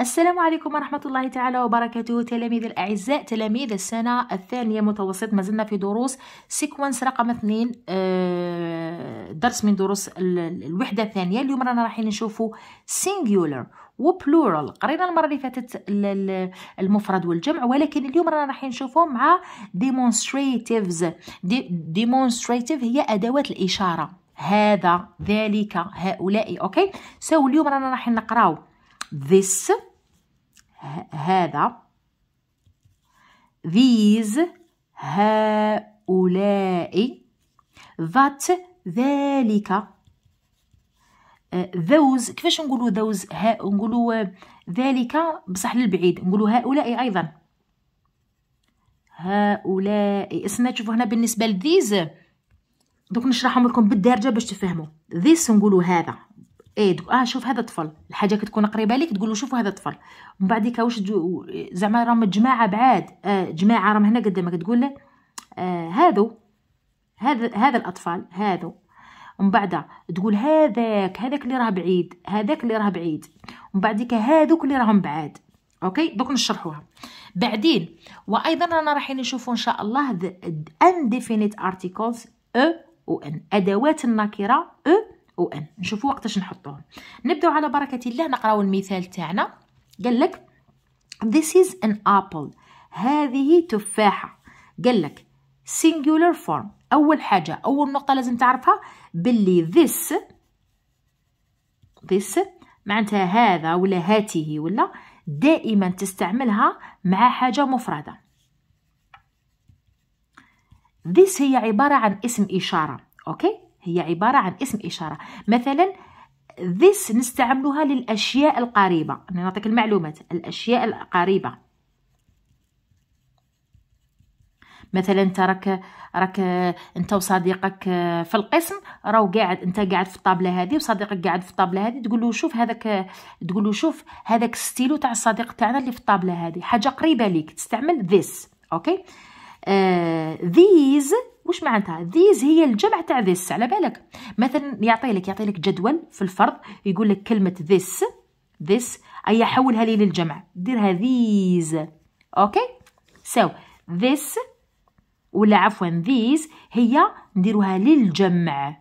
السلام عليكم ورحمة الله تعالى وبركاته تلاميذ الأعزاء تلاميذ السنة الثانية متوسط مازلنا في دروس سيكونس رقم اثنين آه، درس من دروس الوحدة الثانية اليوم رانا رايحين نشوفوا سينجولر وبلورال قرينا المره اللي فاتت المفرد والجمع ولكن اليوم رانا رايحين نشوفو مع ديمونستريتيفز ديمونستريتيف هي ادوات الاشاره هذا ذلك هؤلاء اوكي سو اليوم رانا رايحين نقراو this هذا these هؤلاء that ذلك uh, those كيفاش نقولوا those ها نقولوا uh, ذلك بصح للبعيد نقولوا هؤلاء ايضا هؤلاء اسنا تشوفوا هنا بالنسبه لذيز دوك نشرحهم لكم بالدارجه باش تفهموا ذيس نقولوا هذا ايه تقول اه شوف هذا الطفل الحاجه كتكون قريبه ليك تقول له شوف هذا الطفل من بعد واش زعما راهم جماعه بعاد آه جماعه راهم هنا قدامك تقول له آه هادو هذا هذا الاطفال هادو ومن بعد تقول هذاك هذاك اللي راه بعيد هذاك اللي راه بعيد ومن ديك هذوك اللي راهم بعاد اوكي دوك نشرحوها بعدين وايضا رانا رايحين نشوفوا ان شاء الله ان ديفينيت ارتيكلز او وان ادوات النكره او وان نشوفوا وقتاش نحطوهم نبداو على بركه الله نقراو المثال تاعنا قال لك this is an apple هذه تفاحه قال لك singular form اول حاجه اول نقطه لازم تعرفها باللي this this معناتها هذا ولا هاته ولا دائما تستعملها مع حاجه مفرده this هي عباره عن اسم اشاره اوكي هي عبارة عن اسم إشارة مثلا this نستعملها للأشياء القريبة نعطيك المعلومات الأشياء القريبة مثلا انت راك راك انت وصديقك في القسم راهو قاعد انت قاعد في الطابله هذه وصديقك قاعد في الطابله هذه تقول له شوف هذاك تقول له شوف هذاك ستيلو تاع الصديق تاعنا اللي في الطابله هذه حاجه قريبه ليك تستعمل this اوكي okay? آه، uh, these وش معناتها ذيز هي الجمع تاع ذيس على بالك مثلا يعطي لك يعطي لك جدول في الفرض يقول لك كلمه ذيس ذيس اي حولها لي للجمع ديرها ذيز اوكي سو ذيس ولا عفوا ذيز هي نديروها للجمع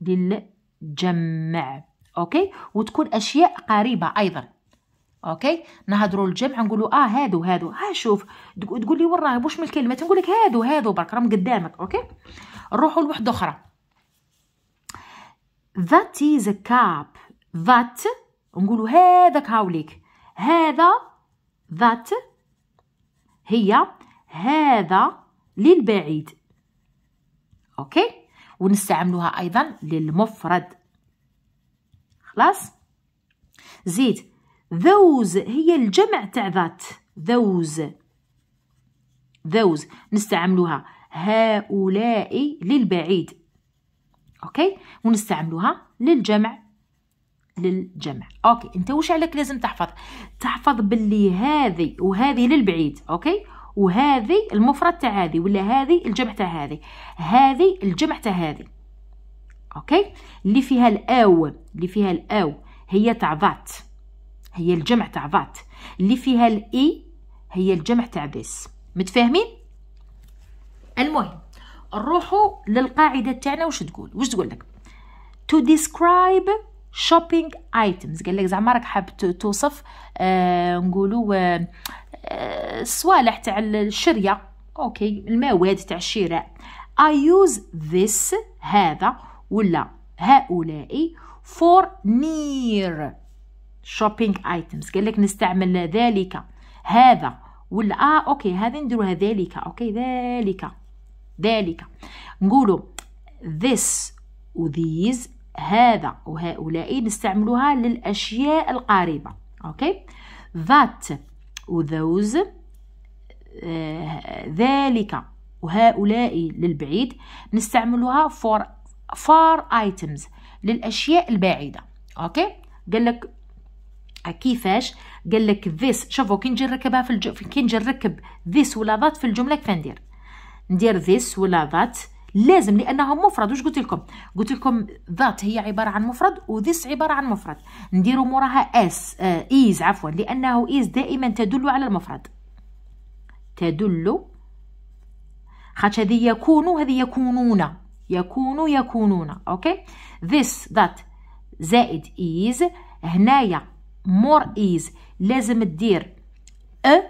للجمع اوكي وتكون اشياء قريبه ايضا اوكي نهضروا للجمع نقولوا اه هادو هادو ها آه، شوف تقول لي وراه واش من الكلمات نقول لك هادو هادو برك راهم قدامك اوكي نروحوا لوحده اخرى ذات از ا كاب ذات نقولوا هذاك هاوليك هذا ذات هي هذا للبعيد اوكي ونستعملوها ايضا للمفرد خلاص زيد ذوز هي الجمع تاع ذات ذوز ذوز نستعملوها هؤلاء للبعيد اوكي ونستعملوها للجمع للجمع اوكي انت واش عليك لازم تحفظ تحفظ باللي هذه وهذه للبعيد اوكي وهذه المفرد تاع هذه ولا هذه الجمع تاع هذه هذه الجمع تاع هذه اوكي اللي فيها الاو اللي فيها الاو هي تاع ذات هي الجمع تاع بعض اللي فيها الاي e هي الجمع تاع بس متفاهمين المهم نروحوا للقاعده تاعنا واش تقول واش تقول لك تو ديسكرايب شوبينج ايتمز قال لك زعما راك حاب توصف آه نقولوا آه،, آه الصوالح تاع الشريه اوكي المواد تاع الشراء I use this هذا ولا هؤلاء for near shopping items قال لك نستعمل ذلك هذا ولا اه اوكي هذه نديروها ذلك اوكي ذلك ذلك نقولوا this و these هذا وهؤلاء نستعملوها للأشياء القريبة أوكي that و آه, ذلك وهؤلاء للبعيد نستعملوها for far items للأشياء البعيدة أوكي قال لك كيفاش قال لك ذيس شوفوا كي نجي نركبها في الج... كي نجي نركب ذيس ولا ذات في الجمله كيف ندير ندير ذيس ولا ذات لازم لانها مفرد واش قلت لكم قلت لكم ذات هي عباره عن مفرد وذيس عباره عن مفرد نديروا موراها اس ايز آه، عفوا لانه ايز دائما تدل على المفرد تدل خاطش هذه يكون هذه يكونون يكون يكونون اوكي ذيس ذات زائد ايز هنايا مور ايز لازم دير ا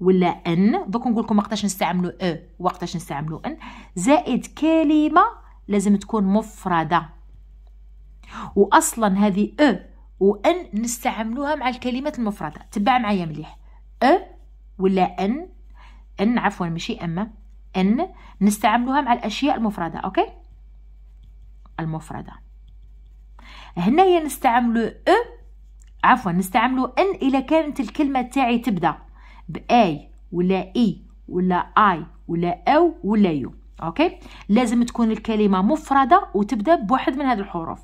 ولا ان دوك نقول لكم وقتاش نستعملوا ا وقتاش نستعملوا ان زائد كلمه لازم تكون مفرده واصلا هذه ا وان نستعملوها مع الكلمات المفرده تبع معايا مليح ا ولا ان ان عفوا ماشي اما ان نستعملوها مع الاشياء المفرده اوكي المفرده هنايا نستعملوا ا عفوا نستعملوا ان الى كانت الكلمه تاعي تبدا باي ولا اي e ولا اي ولا او ولا يو اوكي لازم تكون الكلمه مفرده وتبدا بواحد من هذه الحروف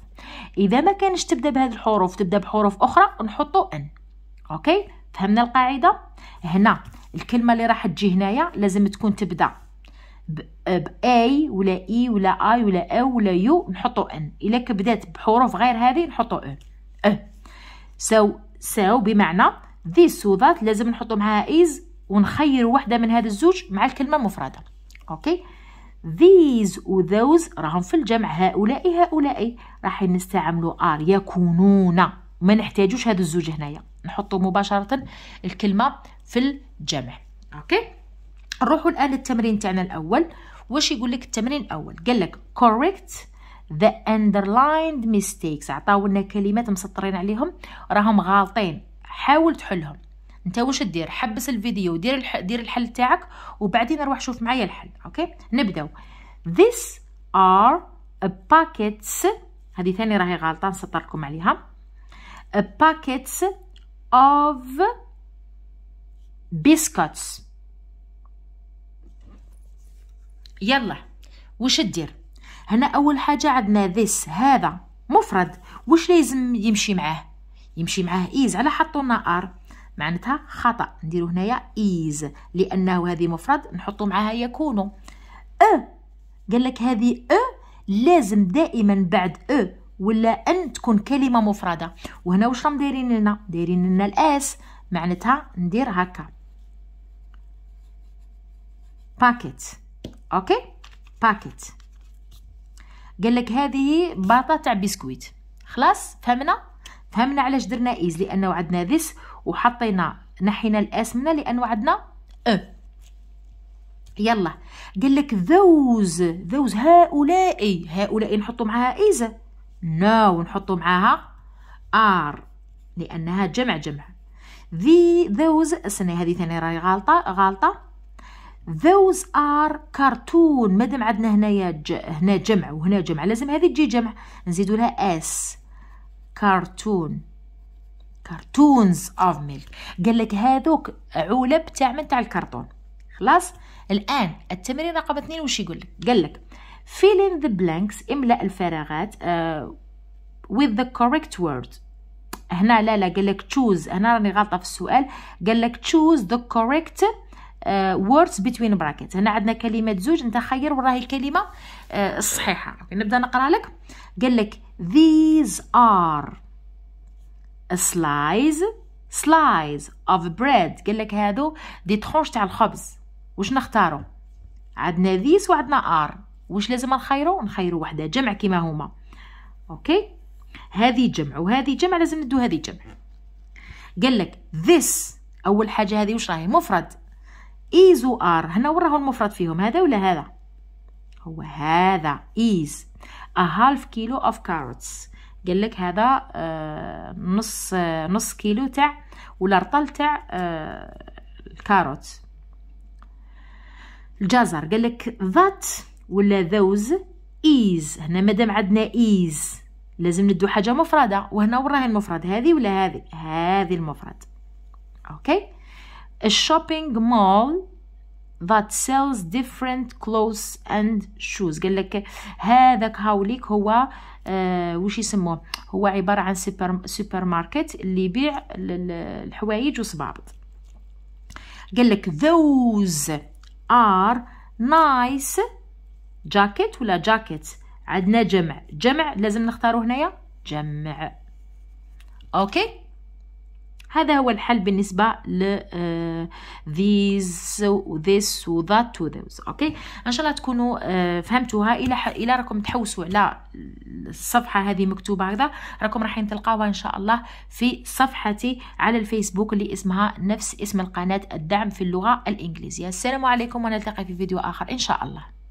اذا ما كانش تبدا بهذه الحروف تبدا بحروف اخرى نحطوا ان اوكي فهمنا القاعده هنا الكلمه اللي راح تجي هنايا لازم تكون تبدا باي ولا اي e ولا اي ولا او ولا يو نحطوا ان الا بدات بحروف غير هذه نحطوا ان أه. سو سو بمعنى ذي سوذات لازم نحطو معاها إيز ونخير واحدة من هذا الزوج مع الكلمة المفردة اوكي these و those راهم في الجمع هؤلاء هؤلاء راح نستعملوا ار يكونون ما نحتاجوش هذا الزوج هنايا نحطوا مباشرة الكلمة في الجمع اوكي نروحوا الآن للتمرين تاعنا الأول واش يقول لك التمرين الأول قال لك correct the underlined mistakes عطاونا كلمات مسطرين عليهم راهم غالطين حاول تحلهم انت واش دير حبس الفيديو دير الح... دير الحل تاعك وبعدين روح شوف معايا الحل اوكي نبداو this are packets هذه ثاني راهي غلطه نسطر لكم عليها packets of biscuits يلا وش دير هنا اول حاجه عندنا this هذا مفرد واش لازم يمشي معاه يمشي معاه is على حطوا لنا ار معناتها خطا نديرو هنايا is لانه هذه مفرد نحطو معاها يكون ا قال لك هذه ا لازم دائما بعد ا ولا ان تكون كلمه مفرده وهنا واش راهم دايرين لنا دايرين لنا الاس معناتها ندير هكا باكيت اوكي باكيت قال لك هذه باطه تاع بسكويت خلاص فهمنا فهمنا علاش درنا ايز لانه عندنا ذس وحطينا نحينا الاس منا لانه عندنا أه. يلا قال لك ذوز ذوز هؤلاء هؤلاء نحطوا معاها ايز نو no. نحطوا معاها ار لانها جمع جمع ذي ذوز استني هذه ثاني راهي غلطه غلطه those are cartoon مادام عندنا هنايا ج... هنا جمع وهنا جمع لازم هذه تجي جمع نزيدوا لها اس cartoon cartoons of milk قال لك هذوك علب تاع من تاع الكرتون خلاص الان التمرين رقم اثنين وش يقول لك قال لك fill in the blanks املأ الفراغات uh, with the correct word هنا لا لا قال لك choose هنا راني غلطه في السؤال قال لك choose the correct آه، words between brackets هنا عندنا كلمه زوج انت خير وراهي الكلمه آه، الصحيحه نبدا نقرا لك قال لك these are slices slices of bread قال لك هادو دي ترونش تاع الخبز واش نختاروا عندنا ذيس وعندنا ار واش لازم نخيروا نخيروا وحده جمع كيما هما اوكي هذه جمع وهذه جمع لازم ندو هذه جمع قال لك this اول حاجه هذه واش راهي مفرد إيز وآر هنا وين راهو المفرد فيهم هذا ولا هذا هو هذا إيز a half kilo of carrots قال لك هذا آه نص آه نص كيلو تاع ولا رطل تاع آه الكاروت الجزر قال لك ذات ولا ذوز ايز هنا مادام عندنا ايز لازم ندو حاجه مفرده وهنا وراها المفرد هذه ولا هذه هذه المفرد اوكي a shopping mall that sells different clothes and shoes قال لك هذاك هاوليك هو آه وش يسموه هو عبارة عن سوبر, سوبر ماركت اللي يبيع الحوايج وصبابط قال لك those are nice jacket ولا جاكيت عندنا جمع جمع لازم نختاره هنايا جمع اوكي هذا هو الحل بالنسبة ل آه، these و this و that و those أوكي إن شاء الله تكونوا آه، فهمتوها إلى ح... إلى راكم تحوسوا على الصفحة هذه مكتوبة هكذا راكم راحين تلقاوها إن شاء الله في صفحتي على الفيسبوك اللي اسمها نفس اسم القناة الدعم في اللغة الإنجليزية السلام عليكم ونلتقي في فيديو آخر إن شاء الله